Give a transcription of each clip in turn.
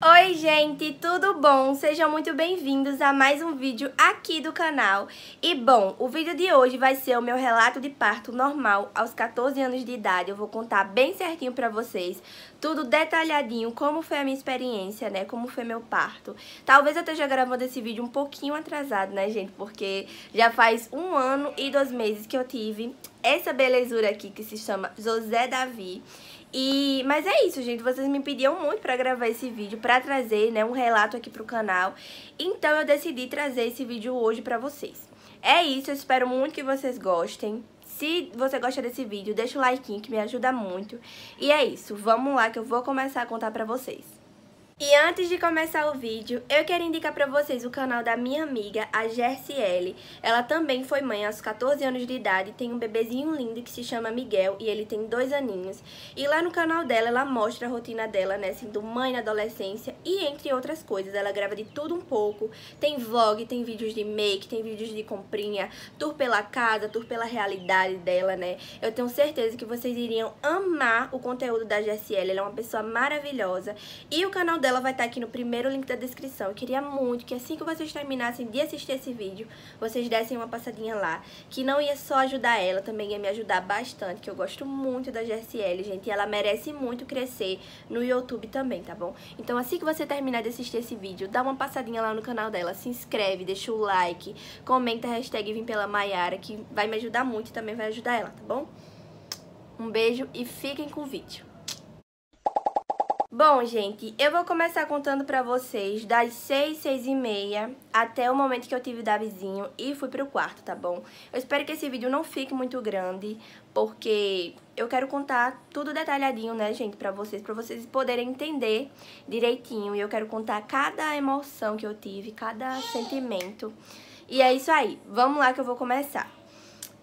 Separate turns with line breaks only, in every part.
Oi gente, tudo bom? Sejam muito bem-vindos a mais um vídeo aqui do canal. E bom, o vídeo de hoje vai ser o meu relato de parto normal aos 14 anos de idade. Eu vou contar bem certinho pra vocês, tudo detalhadinho, como foi a minha experiência, né? Como foi meu parto. Talvez eu esteja gravando esse vídeo um pouquinho atrasado, né gente? Porque já faz um ano e dois meses que eu tive essa belezura aqui que se chama José Davi. E, mas é isso, gente. Vocês me pediam muito pra gravar esse vídeo, pra trazer, né, um relato aqui pro canal. Então eu decidi trazer esse vídeo hoje pra vocês. É isso, eu espero muito que vocês gostem. Se você gosta desse vídeo, deixa o like que me ajuda muito. E é isso, vamos lá que eu vou começar a contar pra vocês. E antes de começar o vídeo, eu quero indicar para vocês o canal da minha amiga, a Gersiele. Ela também foi mãe aos 14 anos de idade, tem um bebezinho lindo que se chama Miguel e ele tem dois aninhos. E lá no canal dela, ela mostra a rotina dela, né, sendo assim, mãe na adolescência e entre outras coisas. Ela grava de tudo um pouco, tem vlog, tem vídeos de make, tem vídeos de comprinha, tour pela casa, tour pela realidade dela, né. Eu tenho certeza que vocês iriam amar o conteúdo da Gersiele, ela é uma pessoa maravilhosa. E o canal dela dela vai estar aqui no primeiro link da descrição. Eu queria muito que assim que vocês terminassem de assistir esse vídeo, vocês dessem uma passadinha lá, que não ia só ajudar ela, também ia me ajudar bastante, que eu gosto muito da GSL, gente, e ela merece muito crescer no YouTube também, tá bom? Então assim que você terminar de assistir esse vídeo, dá uma passadinha lá no canal dela, se inscreve, deixa o like, comenta a hashtag Vim Pela Mayara, que vai me ajudar muito e também vai ajudar ela, tá bom? Um beijo e fiquem com o vídeo. Bom, gente, eu vou começar contando pra vocês das 6, 6 e meia até o momento que eu tive Davizinho e fui pro quarto, tá bom? Eu espero que esse vídeo não fique muito grande, porque eu quero contar tudo detalhadinho, né, gente, pra vocês, pra vocês poderem entender direitinho. E eu quero contar cada emoção que eu tive, cada sentimento. E é isso aí, vamos lá que eu vou começar.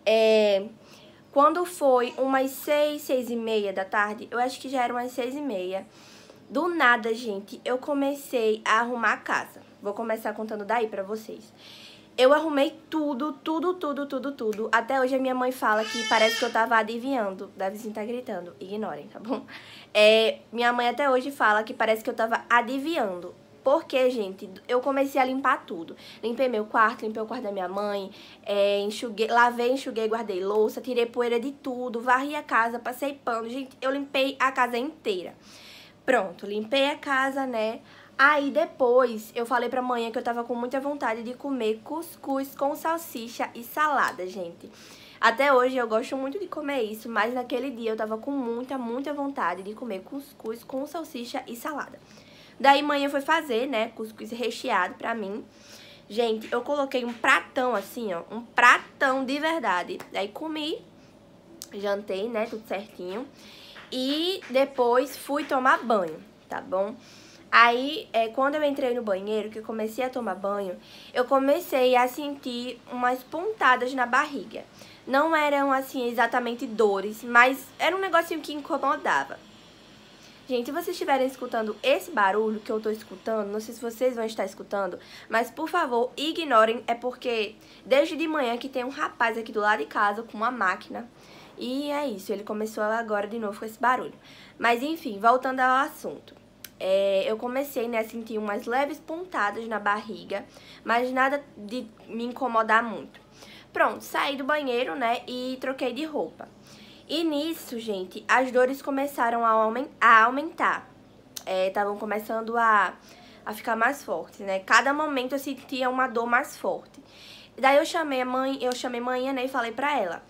É... Quando foi umas seis, seis e meia da tarde, eu acho que já era umas seis e meia, do nada, gente, eu comecei a arrumar a casa. Vou começar contando daí pra vocês. Eu arrumei tudo, tudo, tudo, tudo, tudo. Até hoje a minha mãe fala que parece que eu tava adivinhando. Da vizinha tá gritando. Ignorem, tá bom? É, minha mãe até hoje fala que parece que eu tava adivinhando. Porque, gente, eu comecei a limpar tudo. Limpei meu quarto, limpei o quarto da minha mãe, é, enxuguei, lavei, enxuguei, guardei louça, tirei poeira de tudo, varri a casa, passei pano. Gente, eu limpei a casa inteira. Pronto, limpei a casa, né? Aí depois eu falei pra manhã que eu tava com muita vontade de comer cuscuz com salsicha e salada, gente. Até hoje eu gosto muito de comer isso, mas naquele dia eu tava com muita, muita vontade de comer cuscuz com salsicha e salada. Daí manhã foi fazer, né, cuscuz recheado pra mim. Gente, eu coloquei um pratão assim, ó, um pratão de verdade. Daí comi, jantei, né, tudo certinho e depois fui tomar banho, tá bom? Aí, é, quando eu entrei no banheiro, que eu comecei a tomar banho, eu comecei a sentir umas pontadas na barriga. Não eram, assim, exatamente dores, mas era um negocinho que incomodava. Gente, se vocês estiverem escutando esse barulho que eu tô escutando, não sei se vocês vão estar escutando, mas por favor, ignorem, é porque desde de manhã que tem um rapaz aqui do lado de casa com uma máquina e é isso, ele começou agora de novo com esse barulho. Mas enfim, voltando ao assunto. É, eu comecei né, a sentir umas leves pontadas na barriga, mas nada de me incomodar muito. Pronto, saí do banheiro, né, e troquei de roupa. E nisso, gente, as dores começaram a, aument a aumentar. Estavam é, começando a, a ficar mais fortes, né? Cada momento eu sentia uma dor mais forte. Daí eu chamei a mãe, eu chamei manhã, né, e falei pra ela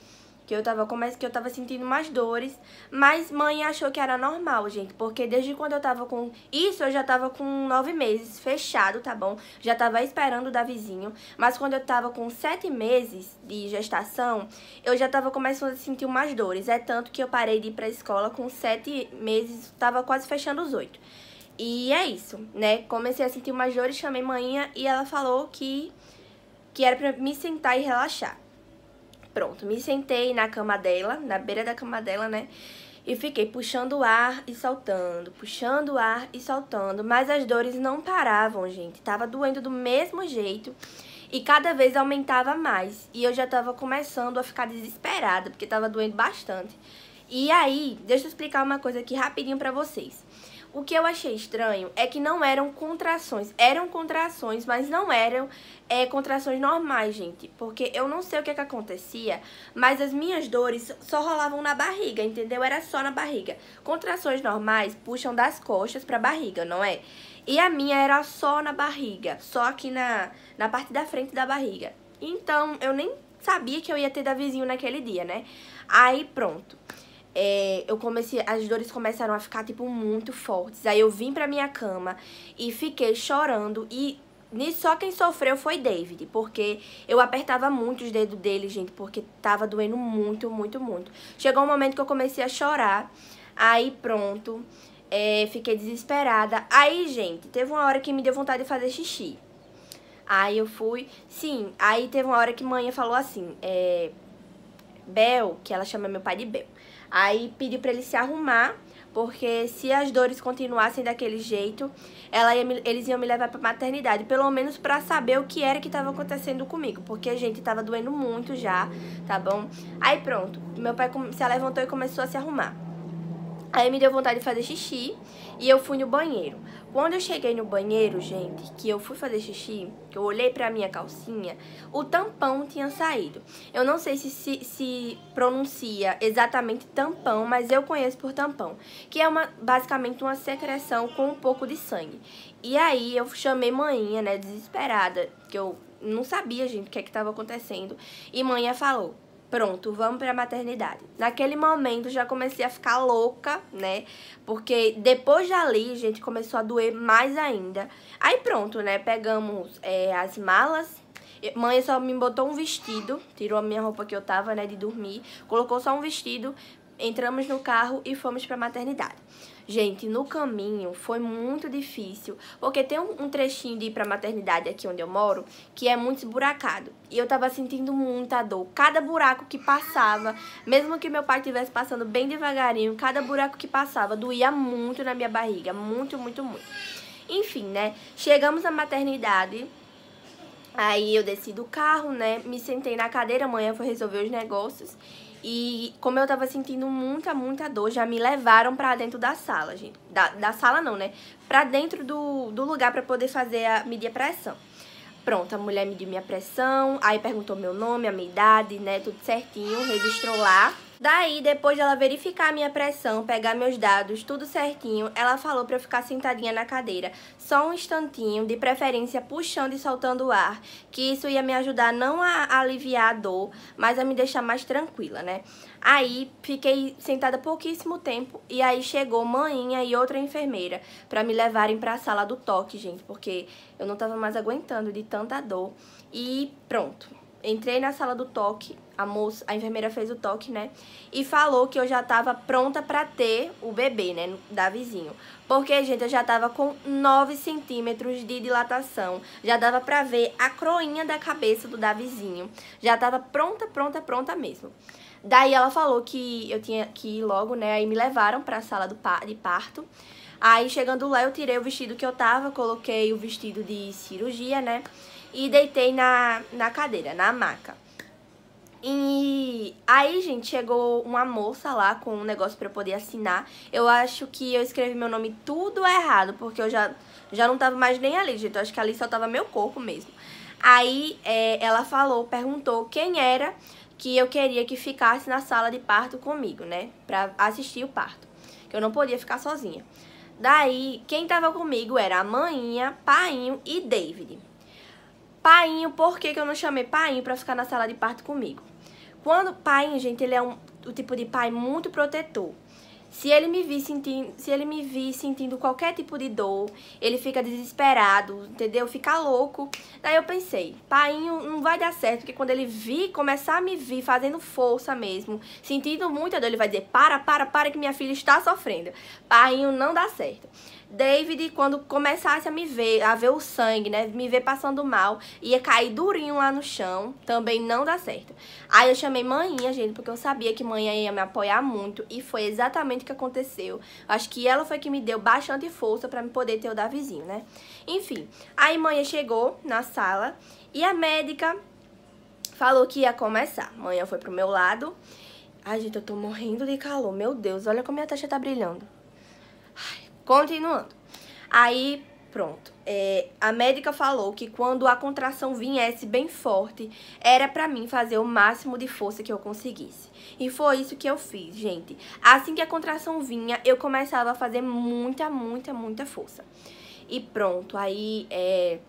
que eu tava começo que eu tava sentindo mais dores, mas mãe achou que era normal, gente, porque desde quando eu tava com isso eu já tava com nove meses fechado, tá bom? Já tava esperando o Davizinho, mas quando eu tava com sete meses de gestação, eu já tava começando a sentir mais dores, é tanto que eu parei de ir para escola com sete meses, tava quase fechando os oito. E é isso, né? Comecei a sentir mais dores, chamei mãe e ela falou que que era para me sentar e relaxar. Pronto, me sentei na cama dela, na beira da cama dela, né? E fiquei puxando o ar e soltando, puxando o ar e soltando, mas as dores não paravam, gente. Tava doendo do mesmo jeito e cada vez aumentava mais. E eu já tava começando a ficar desesperada, porque tava doendo bastante. E aí, deixa eu explicar uma coisa aqui rapidinho pra vocês. O que eu achei estranho é que não eram contrações. Eram contrações, mas não eram é, contrações normais, gente. Porque eu não sei o que, é que acontecia, mas as minhas dores só rolavam na barriga, entendeu? Era só na barriga. Contrações normais puxam das coxas pra barriga, não é? E a minha era só na barriga, só aqui na, na parte da frente da barriga. Então, eu nem sabia que eu ia ter da vizinho naquele dia, né? Aí, pronto é, eu comecei, as dores começaram a ficar, tipo, muito fortes. Aí eu vim pra minha cama e fiquei chorando e só quem sofreu foi David, porque eu apertava muito os dedos dele, gente, porque tava doendo muito, muito, muito. Chegou um momento que eu comecei a chorar, aí pronto, é, fiquei desesperada. Aí, gente, teve uma hora que me deu vontade de fazer xixi. Aí eu fui, sim, aí teve uma hora que mãe falou assim, é, Bel, que ela chama meu pai de Bel. Aí pedi para ele se arrumar, porque se as dores continuassem daquele jeito, ela ia me, eles iam me levar para maternidade, pelo menos para saber o que era que estava acontecendo comigo, porque a gente estava doendo muito já, tá bom? Aí pronto, meu pai se levantou e começou a se arrumar. Aí me deu vontade de fazer xixi e eu fui no banheiro. Quando eu cheguei no banheiro, gente, que eu fui fazer xixi, que eu olhei pra minha calcinha, o tampão tinha saído. Eu não sei se, se, se pronuncia exatamente tampão, mas eu conheço por tampão. Que é uma, basicamente uma secreção com um pouco de sangue. E aí eu chamei manhinha, né, desesperada, que eu não sabia, gente, o que é que tava acontecendo. E manhinha falou, pronto, vamos pra maternidade. Naquele momento já comecei a ficar louca, né? Porque depois dali, gente, começou a doer mais ainda. Aí pronto, né? Pegamos é, as malas. Mãe só me botou um vestido, tirou a minha roupa que eu tava, né, de dormir, colocou só um vestido, entramos no carro e fomos para a maternidade. Gente, no caminho foi muito difícil, porque tem um trechinho de ir pra maternidade aqui onde eu moro que é muito esburacado. E eu tava sentindo muita dor. Cada buraco que passava, mesmo que meu pai estivesse passando bem devagarinho, cada buraco que passava doía muito na minha barriga. Muito, muito, muito. Enfim, né? Chegamos à maternidade. Aí eu desci do carro, né? Me sentei na cadeira, amanhã vou resolver os negócios. E como eu tava sentindo muita, muita dor, já me levaram pra dentro da sala, gente. Da, da sala não, né? Pra dentro do, do lugar pra poder fazer a, medir a pressão. Pronto, a mulher mediu minha pressão, aí perguntou meu nome, a minha idade, né? Tudo certinho, registrou lá. Daí, depois dela verificar minha pressão, pegar meus dados, tudo certinho, ela falou para eu ficar sentadinha na cadeira, só um instantinho, de preferência puxando e soltando o ar, que isso ia me ajudar não a aliviar a dor, mas a me deixar mais tranquila, né? Aí, fiquei sentada pouquíssimo tempo e aí chegou maninha e outra enfermeira para me levarem para a sala do toque, gente, porque eu não tava mais aguentando de tanta dor. E pronto, entrei na sala do toque, a moça, a enfermeira fez o toque, né? E falou que eu já tava pronta para ter o bebê, né, da vizinho. Porque, gente, eu já tava com 9 centímetros de dilatação. Já dava pra ver a croinha da cabeça do Davizinho. Já tava pronta, pronta, pronta mesmo. Daí ela falou que eu tinha que ir logo, né? Aí me levaram pra sala do par de parto. Aí chegando lá, eu tirei o vestido que eu tava, coloquei o vestido de cirurgia, né? e deitei na, na cadeira, na maca. E aí, gente, chegou uma moça lá com um negócio para eu poder assinar. Eu acho que eu escrevi meu nome tudo errado, porque eu já, já não tava mais nem ali, gente. Eu acho que ali só tava meu corpo mesmo. Aí é, ela falou, perguntou quem era que eu queria que ficasse na sala de parto comigo, né? Pra assistir o parto. Que eu não podia ficar sozinha. Daí, quem tava comigo era a maninha, painho e David. Painho, por que, que eu não chamei Painho para ficar na sala de parto comigo? Quando Painho, gente, ele é um, o tipo de pai muito protetor. Se ele, me vir sentindo, se ele me vir sentindo qualquer tipo de dor, ele fica desesperado, entendeu? Fica louco. Daí eu pensei, painho não vai dar certo, porque quando ele vir, começar a me vir fazendo força mesmo, sentindo muita dor, ele vai dizer, para, para, para que minha filha está sofrendo. Painho não dá certo. David, quando começasse a me ver, a ver o sangue, né? Me ver passando mal, ia cair durinho lá no chão. Também não dá certo. Aí eu chamei manhinha, gente, porque eu sabia que manhã ia me apoiar muito. E foi exatamente o que aconteceu. Acho que ela foi que me deu bastante força pra me poder ter o Davizinho, né? Enfim, aí manhã chegou na sala e a médica falou que ia começar. Manhã foi pro meu lado. Ai, gente, eu tô morrendo de calor. Meu Deus, olha como minha taxa tá brilhando. Ai, Continuando. Aí, pronto. É, a médica falou que quando a contração viesse bem forte, era para mim fazer o máximo de força que eu conseguisse. E foi isso que eu fiz, gente. Assim que a contração vinha, eu começava a fazer muita, muita, muita força. E pronto, aí é,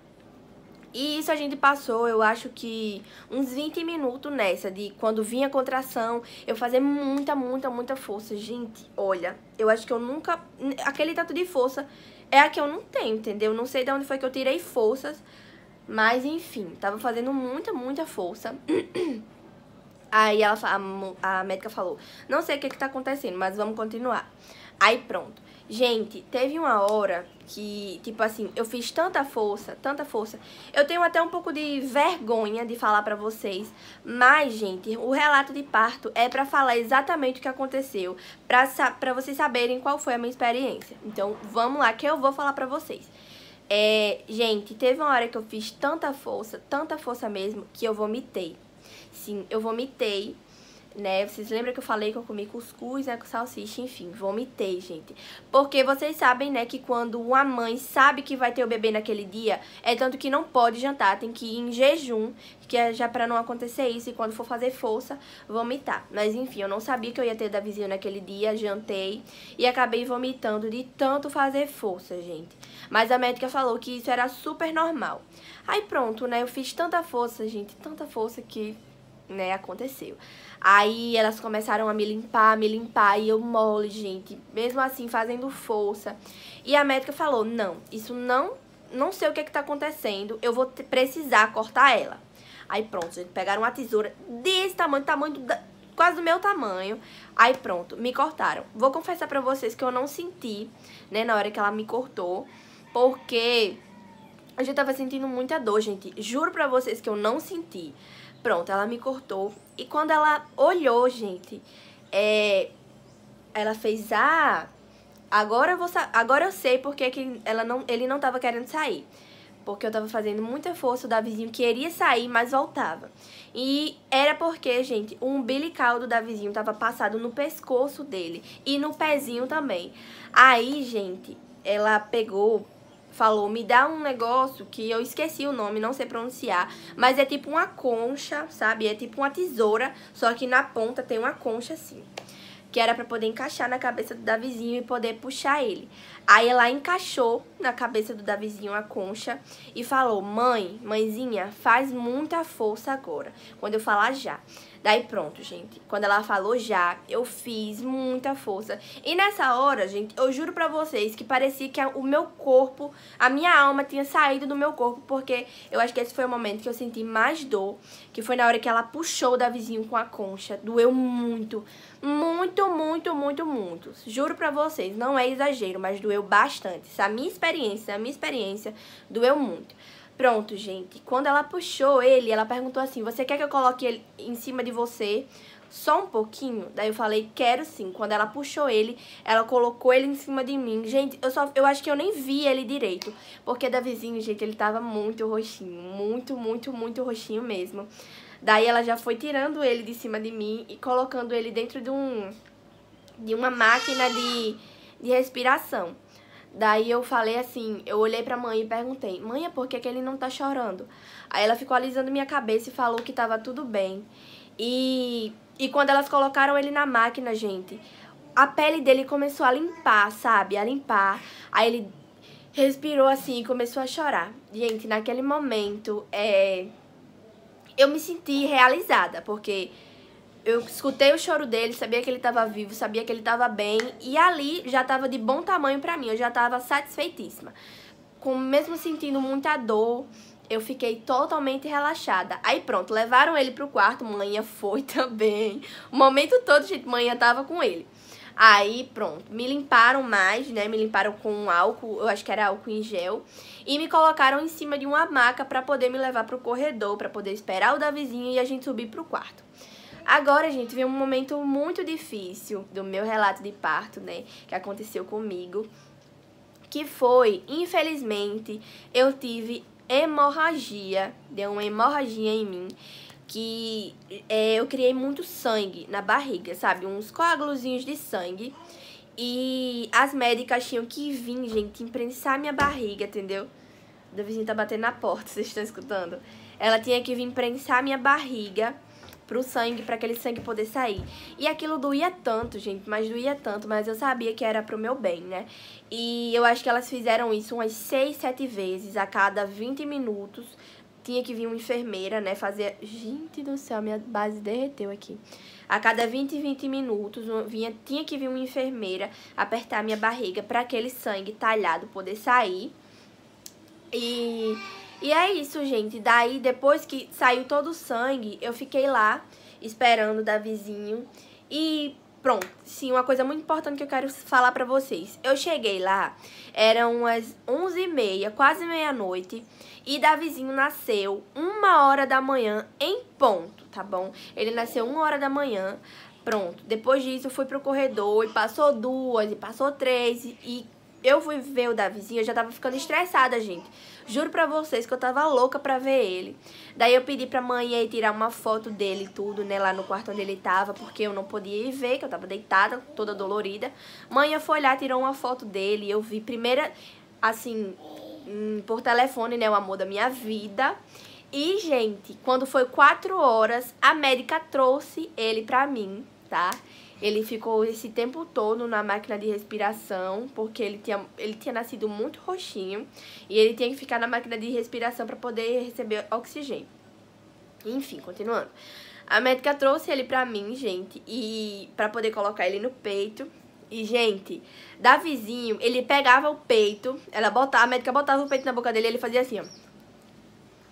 e isso a gente passou, eu acho que uns 20 minutos nessa, de quando vinha contração, eu fazer muita, muita, muita força. Gente, olha, eu acho que eu nunca. Aquele tanto de força é a que eu não tenho, entendeu? Não sei de onde foi que eu tirei forças, mas enfim, tava fazendo muita, muita força. Aí ela, a, a médica falou: Não sei o que, que tá acontecendo, mas vamos continuar. Aí pronto. Gente, teve uma hora que, tipo assim, eu fiz tanta força, tanta força. Eu tenho até um pouco de vergonha de falar pra vocês, mas, gente, o relato de parto é pra falar exatamente o que aconteceu, pra, pra vocês saberem qual foi a minha experiência. Então, vamos lá que eu vou falar pra vocês. É, gente, teve uma hora que eu fiz tanta força, tanta força mesmo, que eu vomitei. Sim, eu vomitei né? Vocês lembram que eu falei que eu comi cuscuz, né, com salsicha, enfim, vomitei, gente. Porque vocês sabem, né, que quando uma mãe sabe que vai ter o bebê naquele dia, é tanto que não pode jantar, tem que ir em jejum, que é já para não acontecer isso, e quando for fazer força, vomitar. Mas enfim, eu não sabia que eu ia ter da vizinha naquele dia, jantei e acabei vomitando de tanto fazer força, gente. Mas a médica falou que isso era super normal. Aí pronto, né, eu fiz tanta força, gente, tanta força que né, aconteceu. Aí elas começaram a me limpar, me limpar, e eu mole, gente, mesmo assim, fazendo força. E a médica falou, não, isso não, não sei o que é que tá acontecendo, eu vou precisar cortar ela. Aí pronto, gente, pegaram uma tesoura desse tamanho, tamanho do, quase do meu tamanho. Aí pronto, me cortaram. Vou confessar pra vocês que eu não senti, né, na hora que ela me cortou, porque eu já tava sentindo muita dor, gente. Juro pra vocês que eu não senti. Pronto, ela me cortou. E quando ela olhou, gente, é, ela fez, ah, agora eu, vou agora eu sei porque que ela não, ele não tava querendo sair. Porque eu tava fazendo muita força, o Davizinho queria sair, mas voltava. E era porque, gente, o umbilical do Davizinho tava passado no pescoço dele e no pezinho também. Aí, gente, ela pegou falou, me dá um negócio que eu esqueci o nome, não sei pronunciar, mas é tipo uma concha, sabe? É tipo uma tesoura, só que na ponta tem uma concha assim. Que era pra poder encaixar na cabeça do Davizinho e poder puxar ele. Aí ela encaixou na cabeça do Davizinho a concha e falou: Mãe, mãezinha, faz muita força agora. Quando eu falar já. Daí pronto, gente. Quando ela falou já, eu fiz muita força. E nessa hora, gente, eu juro pra vocês que parecia que o meu corpo, a minha alma tinha saído do meu corpo, porque eu acho que esse foi o momento que eu senti mais dor, que foi na hora que ela puxou o Davizinho com a concha. Doeu muito, muito, muito, muito, muito. Juro pra vocês, não é exagero, mas doeu bastante. Essa minha experiência, a minha experiência, doeu muito. Pronto, gente. Quando ela puxou ele, ela perguntou assim: Você quer que eu coloque ele em cima de você? Só um pouquinho? Daí eu falei, quero sim. Quando ela puxou ele, ela colocou ele em cima de mim. Gente, eu só eu acho que eu nem vi ele direito. Porque da vizinha gente, ele tava muito roxinho. Muito, muito, muito roxinho mesmo. Daí ela já foi tirando ele de cima de mim e colocando ele dentro de um de uma máquina de, de respiração. Daí eu falei assim, eu olhei pra mãe e perguntei, mãe, por que, que ele não tá chorando? Aí ela ficou alisando minha cabeça e falou que tava tudo bem. E, e quando elas colocaram ele na máquina, gente, a pele dele começou a limpar, sabe? A limpar. Aí ele respirou assim e começou a chorar. Gente, naquele momento, é... eu me senti realizada, porque eu escutei o choro dele, sabia que ele estava vivo, sabia que ele estava bem, e ali já estava de bom tamanho para mim, eu já estava satisfeitíssima. Com, mesmo sentindo muita dor, eu fiquei totalmente relaxada. Aí pronto, levaram ele pro quarto, manhã foi também. O momento todo, gente, manhã tava com ele. Aí pronto, me limparam mais, né? Me limparam com um álcool, eu acho que era álcool em gel, e me colocaram em cima de uma maca para poder me levar pro corredor, para poder esperar o Davizinho e a gente subir pro quarto. Agora, gente, vem um momento muito difícil do meu relato de parto, né? Que aconteceu comigo. Que foi, infelizmente, eu tive hemorragia. Deu uma hemorragia em mim que é, eu criei muito sangue na barriga, sabe? Uns coágulozinhos de sangue. E as médicas tinham que vir, gente, imprensar minha barriga, entendeu? Da vizinha tá batendo na porta, vocês estão escutando? Ela tinha que vir imprensar minha barriga pro sangue, para aquele sangue poder sair. E aquilo doía tanto, gente, mas doía tanto, mas eu sabia que era pro meu bem, né? E eu acho que elas fizeram isso umas 6, 7 vezes a cada 20 minutos. Tinha que vir uma enfermeira, né, fazer... Gente do céu, minha base derreteu aqui. A cada 20, 20 minutos, vinha, tinha que vir uma enfermeira apertar minha barriga para aquele sangue talhado poder sair. E e é isso, gente. Daí, depois que saiu todo o sangue, eu fiquei lá esperando o Davizinho. E pronto, sim, uma coisa muito importante que eu quero falar pra vocês. Eu cheguei lá, eram umas 11h30, quase meia-noite, e Davizinho nasceu uma hora da manhã em ponto, tá bom? Ele nasceu uma hora da manhã, pronto. Depois disso, eu fui pro corredor e passou duas, e passou três, e eu fui ver o Davizinho, eu já tava ficando estressada, gente Juro pra vocês que eu tava louca pra ver ele. Daí eu pedi pra mãe ir tirar uma foto dele tudo, né, lá no quarto onde ele tava, porque eu não podia ir ver, que eu tava deitada, toda dolorida. Mãe foi olhar tirou uma foto dele, eu vi primeira, assim, hum, por telefone, né, o amor da minha vida. E, gente, quando foi quatro horas, a médica trouxe ele pra mim, tá? Ele ficou esse tempo todo na máquina de respiração, porque ele tinha, ele tinha nascido muito roxinho e ele tinha que ficar na máquina de respiração para poder receber oxigênio. Enfim, continuando. A médica trouxe ele pra mim, gente, e para poder colocar ele no peito. E, gente, Davizinho, ele pegava o peito, ela botava, a médica botava o peito na boca dele e ele fazia assim, ó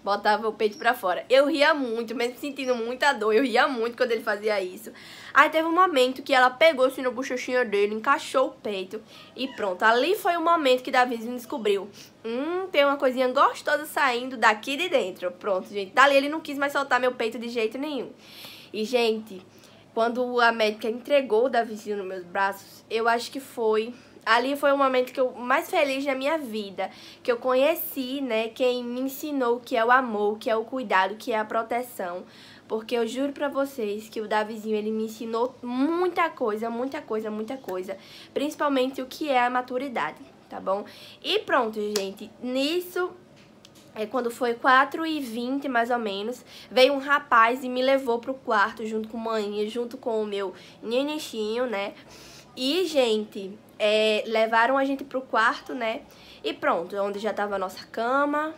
botava o peito pra fora. Eu ria muito, mesmo sentindo muita dor, eu ria muito quando ele fazia isso. Aí teve um momento que ela pegou o no bochechinho dele, encaixou o peito e pronto. Ali foi o momento que Davi descobriu. Hum, tem uma coisinha gostosa saindo daqui de dentro. Pronto, gente. Dali ele não quis mais soltar meu peito de jeito nenhum. E, gente, quando a médica entregou o Davizinho nos meus braços, eu acho que foi ali foi o momento que eu mais feliz na minha vida, que eu conheci, né, quem me ensinou que é o amor, que é o cuidado, que é a proteção, porque eu juro pra vocês que o Davizinho, ele me ensinou muita coisa, muita coisa, muita coisa, principalmente o que é a maturidade, tá bom? E pronto, gente, nisso é, quando foi 4 e 20 mais ou menos, veio um rapaz e me levou pro quarto junto com a maninha, junto com o meu nenichinho, né? E, gente, é, levaram a gente pro quarto, né? E pronto, onde já tava a nossa cama,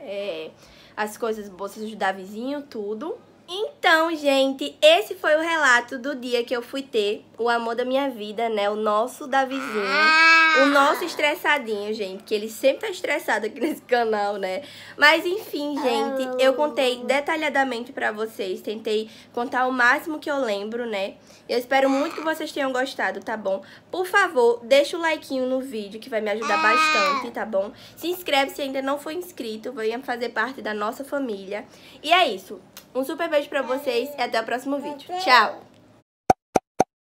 é, as coisas, bolsas da vizinho, tudo. Então, gente, esse foi o relato do dia que eu fui ter o amor da minha vida, né? O nosso Davizinho. Ah! O nosso estressadinho, gente, que ele sempre tá estressado aqui nesse canal, né? Mas enfim, gente, ah. eu contei detalhadamente pra vocês. Tentei contar o máximo que eu lembro, né? Eu espero muito que vocês tenham gostado, tá bom? Por favor, deixa o um like no vídeo, que vai me ajudar bastante, tá bom? Se inscreve se ainda não for inscrito, venha fazer parte da nossa família. E é isso. Um super beijo pra vocês e até o próximo vídeo. Tchau!